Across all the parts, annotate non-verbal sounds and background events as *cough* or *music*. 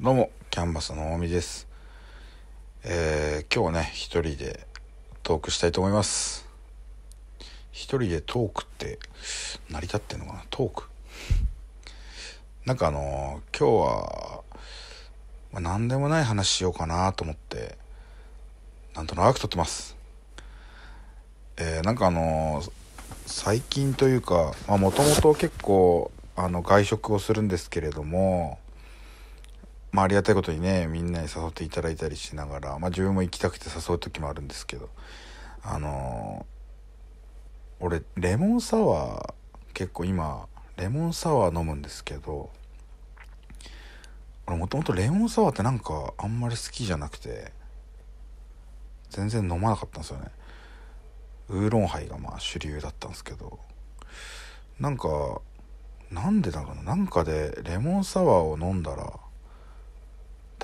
どうも、キャンバスの大見です。えー、今日ね、一人でトークしたいと思います。一人でトークって、成り立ってんのかなトークなんかあのー、今日は、まあ、何でもない話しようかなと思って、なんとなく撮ってます。えー、なんかあのー、最近というか、まあもともと結構、あの、外食をするんですけれども、まあ、ありがたいことにねみんなに誘っていただいたりしながら、まあ、自分も行きたくて誘う時もあるんですけどあのー、俺レモンサワー結構今レモンサワー飲むんですけど俺もともとレモンサワーってなんかあんまり好きじゃなくて全然飲まなかったんですよねウーロンハイがまあ主流だったんですけどなんかなんでだろうななんかでレモンサワーを飲んだら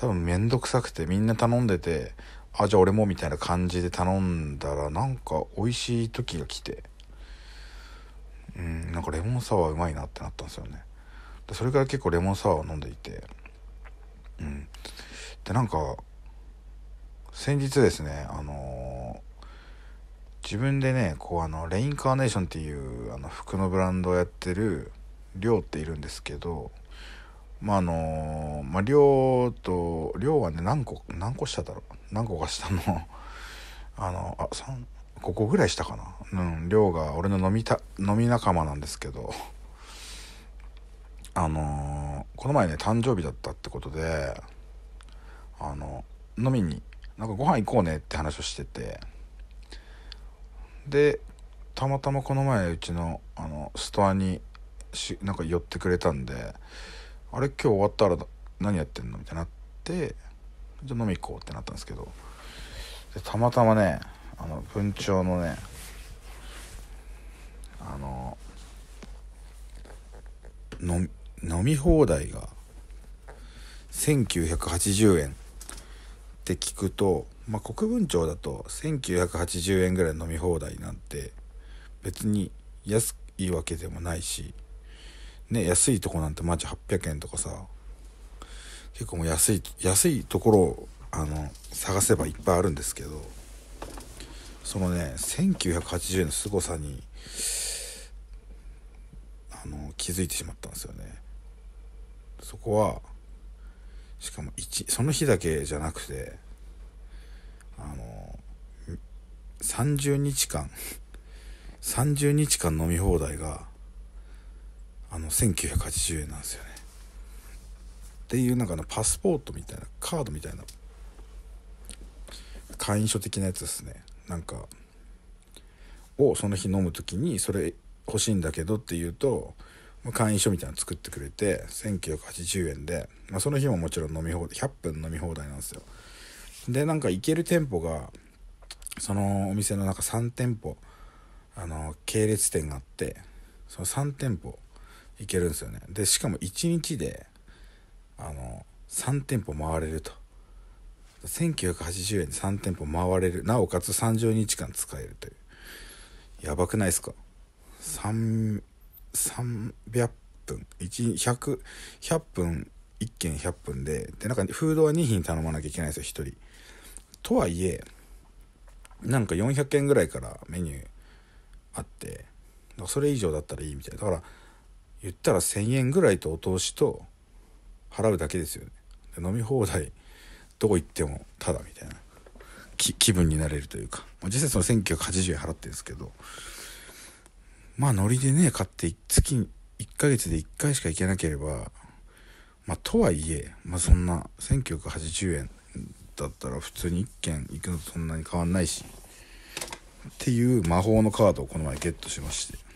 多分めんどくさくてみんな頼んでて、あ、じゃあ俺もみたいな感じで頼んだらなんか美味しい時が来て、うん、なんかレモンサワーうまいなってなったんですよね。でそれから結構レモンサワーを飲んでいて、うん。で、なんか、先日ですね、あのー、自分でね、こうあの、レインカーネーションっていうあの服のブランドをやってる、りょうっているんですけど、まああのまあ亮と亮はね何個何個しただろう何個かしたの *laughs* あのあ三ここぐらいしたかなうん亮が俺の飲みた飲み仲間なんですけどあのこの前ね誕生日だったってことであの飲みになんかご飯行こうねって話をしててでたまたまこの前うちのあのストアにしなんか寄ってくれたんであれ今日終わったら何やってんのみたいになってじゃあ飲み行こうってなったんですけどでたまたまねあの文鳥のねあの飲み放題が1980円って聞くと、まあ、国分町だと1980円ぐらい飲み放題なんて別に安いわけでもないしね、安いとこなんてマジ800円とかさ、結構もう安い、安いところを、あの、探せばいっぱいあるんですけど、そのね、1980円の凄さに、あの、気づいてしまったんですよね。そこは、しかも一、その日だけじゃなくて、あの、30日間、30日間飲み放題が、あの1980円なんですよねっていうなんかのパスポートみたいなカードみたいな会員証的なやつですねなんかをその日飲む時にそれ欲しいんだけどって言うと会員証みたいなの作ってくれて1980円で、まあ、その日ももちろん飲み放題100分飲み放題なんですよでなんか行ける店舗がそのお店のなんか3店舗あの系列店があってその3店舗いけるんですよねでしかも1日であの3店舗回れると1980円で3店舗回れるなおかつ30日間使えるというやばくないですか300分1100 100分1件100分ででなんかフードは2品頼まなきゃいけないんですよ1人とはいえなんか400件ぐらいからメニューあってそれ以上だったらいいみたいなだから言ったら1,000円ぐらいとお通しと払うだけですよね。で飲み放題どこ行ってもただみたいな気分になれるというか、ま実際その1980円払ってるんですけどまあノリでね買って月1ヶ月で1回しか行けなければまあとはいえ、まあ、そんな1980円だったら普通に1軒行くのとそんなに変わんないしっていう魔法のカードをこの前ゲットしまして。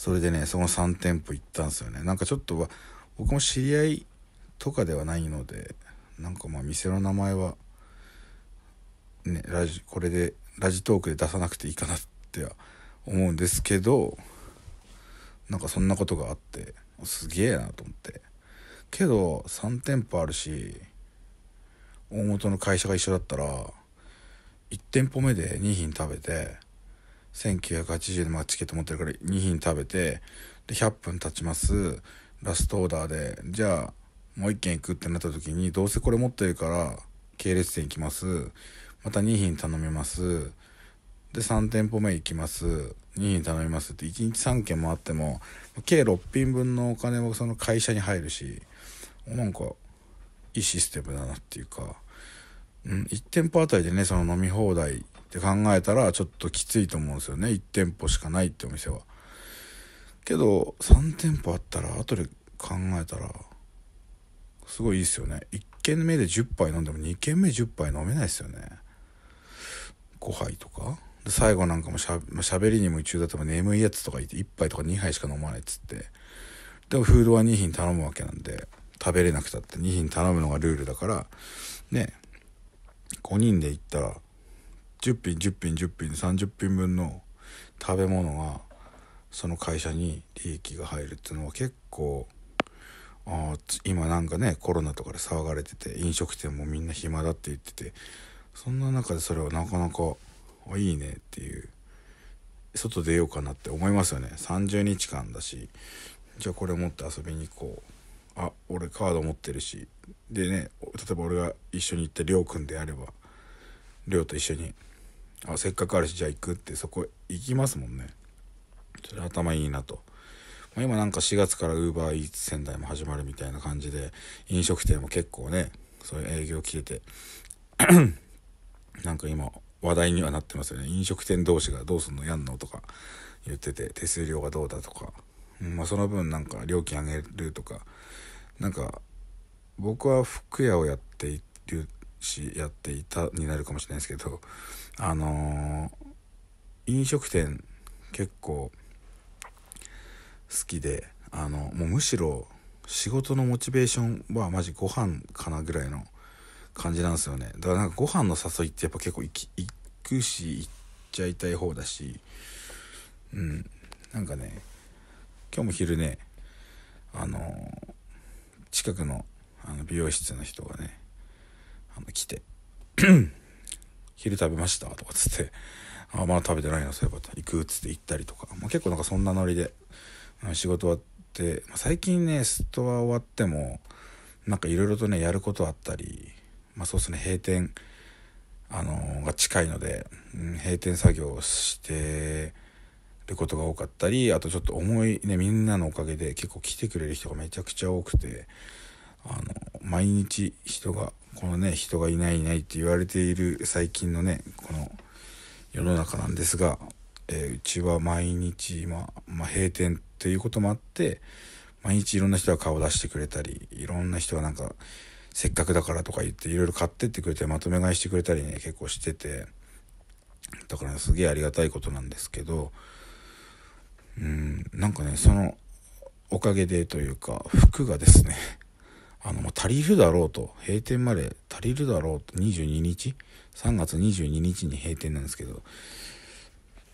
それでねその3店舗行ったんですよねなんかちょっと僕も知り合いとかではないのでなんかまあ店の名前はねラジこれでラジトークで出さなくていいかなっては思うんですけどなんかそんなことがあってすげえなと思ってけど3店舗あるし大元の会社が一緒だったら1店舗目で2品食べて1980円まあチケット持ってるから2品食べてで100分経ちますラストオーダーでじゃあもう1軒行くってなった時にどうせこれ持ってるから系列店行きますまた2品頼みますで3店舗目行きます2品頼みますって1日3軒もあっても計6品分のお金はその会社に入るしなんかいいシステムだなっていうか、うん、1店舗あたりでねその飲み放題って考えたらちょっときついと思うんですよね1店舗しかないってお店はけど3店舗あったら後で考えたらすごいいいっすよね1軒目で10杯飲んでも2軒目10杯飲めないっすよね5杯とかで最後なんかもしゃべりにも一中だったら眠いやつとか言って1杯とか2杯しか飲まないっつってでもフードは2品頼むわけなんで食べれなくたって2品頼むのがルールだからね5人で行ったら10品10品10品30品分の食べ物がその会社に利益が入るっていうのは結構あ今なんかねコロナとかで騒がれてて飲食店もみんな暇だって言っててそんな中でそれはなかなかいいねっていう外出ようかなって思いますよね30日間だしじゃあこれ持って遊びに行こうあ俺カード持ってるしでね例えば俺が一緒に行ったりょうくんであればりょうと一緒にあせっかくあるしじゃあ行くってそこ行きますもんねそれ頭いいなと、まあ、今なんか4月から UberEats 仙台も始まるみたいな感じで飲食店も結構ねそういう営業来てて *clears throat* なんか今話題にはなってますよね飲食店同士がどうすんのやんのとか言ってて手数料がどうだとか、まあ、その分なんか料金上げるとかなんか僕は服屋をやっているしやっていたになるかもしれないですけどあのー、飲食店結構好きであのもうむしろ仕事のモチベーションはマジご飯かなぐらいの感じなんですよねだからなんかご飯の誘いってやっぱ結構行くし行っちゃいたい方だしうんなんかね今日も昼ねあのー、近くのあの美容室の人がねあの来て昼食べましたとかつって、あ、まだ食べてないな、そういえば、行くっつって行ったりとか、まあ、結構なんかそんなノリで、仕事終わって、まあ、最近ね、ストア終わっても、なんかいろいろとね、やることあったり、まあそうですね、閉店、あのー、が近いので、うん、閉店作業をしてることが多かったり、あとちょっと重い、ね、みんなのおかげで結構来てくれる人がめちゃくちゃ多くて、あの、毎日人がこのね、人がいないいないって言われている最近のね、この世の中なんですが、えー、うちは毎日、まあ、まあ、閉店っていうこともあって、毎日いろんな人が顔を出してくれたり、いろんな人がなんか、せっかくだからとか言っていろいろ買ってってくれてまとめ買いしてくれたりね、結構してて、だから、ね、すげえありがたいことなんですけど、うん、なんかね、そのおかげでというか、服がですねあの、もう足りるだろうと、閉店まで足りるだろうと、22日 ?3 月22日に閉店なんですけど、っ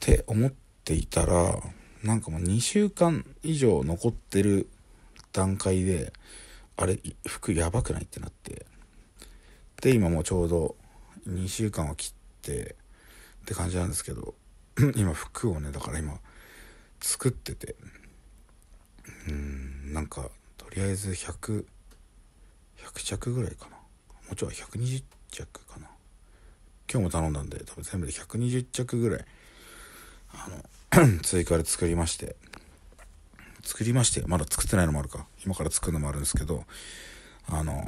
て思っていたら、なんかもう2週間以上残ってる段階で、あれ、服やばくないってなって。で、今もうちょうど2週間を切ってって感じなんですけど、*clears throat* 今服をね、だから今作ってて、うん、なんかとりあえず100、100着ぐらいかなもちろん120着かな今日も頼んだんで多分全部で120着ぐらいあの *clears throat* 追加で作りまして作りましてまだ作ってないのもあるか今から作るのもあるんですけどあの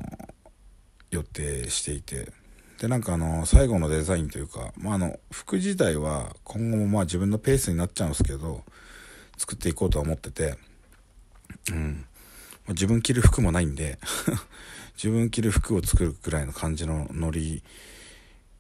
予定していてでなんかあの最後のデザインというか、まあ、あの服自体は今後もまあ自分のペースになっちゃうんですけど作っていこうとは思っててうん自分着る服もないんで *laughs* 自分着る服を作るくらいの感じのノリ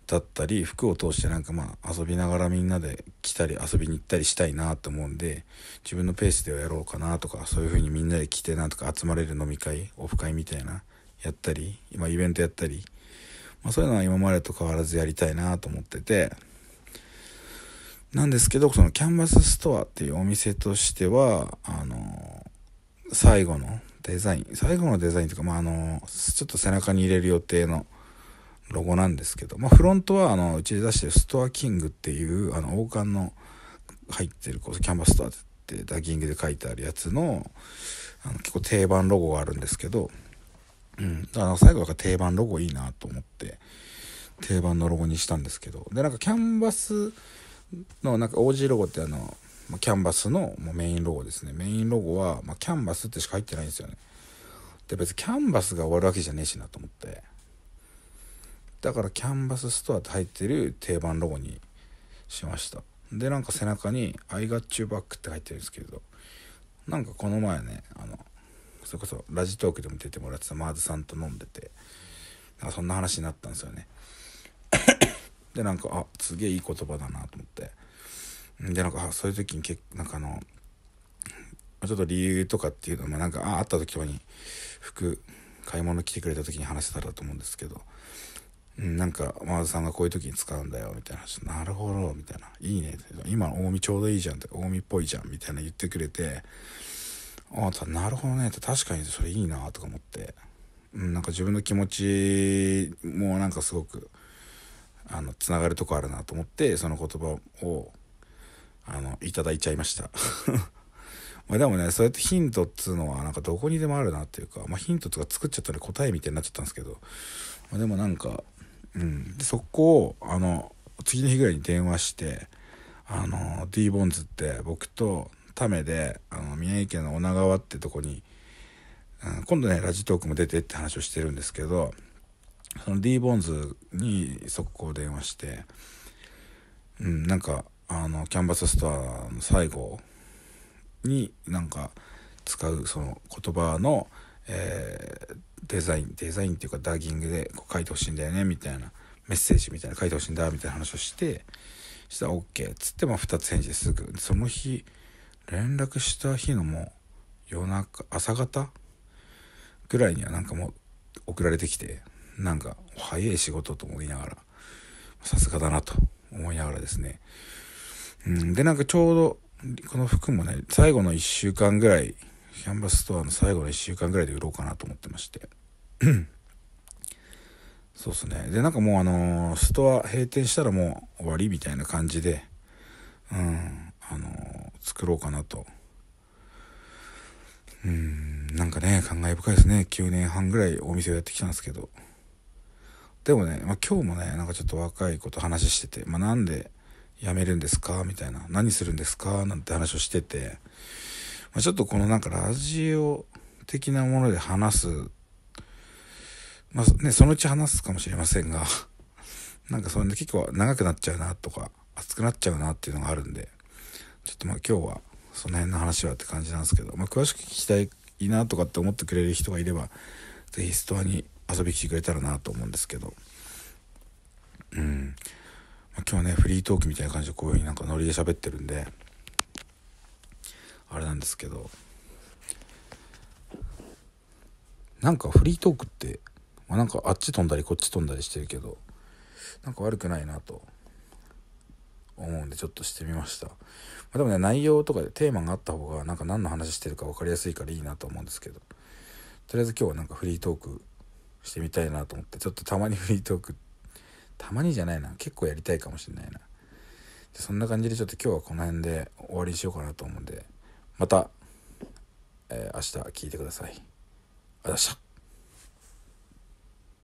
だったり服を通してなんかまあ遊びながらみんなで来たり遊びに行ったりしたいなと思うんで自分のペースではやろうかなとかそういう風にみんなで来てなんとか集まれる飲み会オフ会みたいなやったり今イベントやったり、まあ、そういうのは今までと変わらずやりたいなと思っててなんですけどそのキャンバスストアっていうお店としてはあの最後のデザイン、最後のデザインというか、まあ、あの、ちょっと背中に入れる予定のロゴなんですけど、まあ、フロントは、あの、うちで出してるストアキングっていう、あの、王冠の入ってる、こう、キャンバストアってダギングで書いてあるやつの、あの結構定番ロゴがあるんですけど、うん、あの、最後は定番ロゴいいなと思って、定番のロゴにしたんですけど、で、なんかキャンバスの、なんか OG ロゴってあの、まキャンバスのもうメインロゴですね。メインロゴは、まキャンバスってしか入ってないんですよね。で、別にキャンバスが終わるわけじゃねえしなと思って。だからキャンバスストアって入ってる定番ロゴにしました。で、なんか背中に I got you back って入ってるんですけど、なんかこの前ね、あの、それこそラジトークでも出てもらってたマーズさんと飲んでて、なんかそんな話になったんですよね。*coughs* で、なんか、あ、すげえいい言葉だなと思って。で、なんか、そういう時に結なんかあの、ちょっと理由とかっていうのも、なんか、あ、あった時とかに、服、買い物来てくれた時に話せたらと思うんですけど、うん、なんか、真ーさんがこういう時に使うんだよ、みたいな話、なるほど、みたいな、いいね、今、近江ちょうどいいじゃん、とか、近江っぽいじゃん、みたいな言ってくれて、ああ、なるほどね、って確かにそれいいな、とか思って、うん、なんか自分の気持ちもなんかすごく、あの、つながるとこあるなと思って、その言葉を、あの、いただいちゃいました。*laughs* まあでもね、そうやってヒントっつうのはなんかどこにでもあるなっていうか、まあヒントとか作っちゃったら答えみたいになっちゃったんですけど、まあでもなんか、うん。で、そこを、あの、次の日ぐらいに電話して、あの、D ボンズって僕とタメで、あの、宮城県の女川ってとこに、うん、今度ね、ラジトークも出てって話をしてるんですけど、その D ボンズに速攻電話して、うん、なんか、あのキャンバスストアの最後になんか使うその言葉の、えー、デザインデザインっていうかダギングでこう書いてほしいんだよねみたいなメッセージみたいな書いてほしいんだみたいな話をしてしたら OK っつってまあ2つ返事ですぐその日連絡した日のもう夜中朝方ぐらいにはなんかもう送られてきてなんか早い仕事と思いながらさすがだなと思いながらですねうん、で、なんかちょうど、この服もね、最後の1週間ぐらい、キャンバスストアの最後の1週間ぐらいで売ろうかなと思ってまして。そうっすね。で、なんかもうあのー、ストア閉店したらもう終わりみたいな感じで、うん、あのー、作ろうかなと。うん、なんかね、感慨深いですね。9年半ぐらいお店をやってきたんですけど。でもね、まあ、今日もね、なんかちょっと若い子と話してて、まあ、なんで、辞めるんですかみたいな。何するんですかなんて話をしてて、まあ、ちょっとこのなんかラジオ的なもので話す、まあね、そのうち話すかもしれませんが、*laughs* なんかそれで結構長くなっちゃうなとか、熱くなっちゃうなっていうのがあるんで、ちょっとまあ今日はその辺の話はって感じなんですけど、まあ詳しく聞きたいなとかって思ってくれる人がいれば、ぜひストアに遊びに来てくれたらなと思うんですけど、うん。今日ねフリートークみたいな感じでこういうなんかノリで喋ってるんであれなんですけどなんかフリートークって、まあ、なんかあっち飛んだりこっち飛んだりしてるけどなんか悪くないなと思うんでちょっとしてみました、まあ、でもね内容とかでテーマがあった方がなんか何の話してるか分かりやすいからいいなと思うんですけどとりあえず今日はなんかフリートークしてみたいなと思ってちょっとたまにフリートークってたまにじゃないな。結構やりたいかもしれないな。そんな感じでちょっと今日はこの辺で終わりにしようかなと思うんで、また、えー、明日聞いてください。ありがとうございました。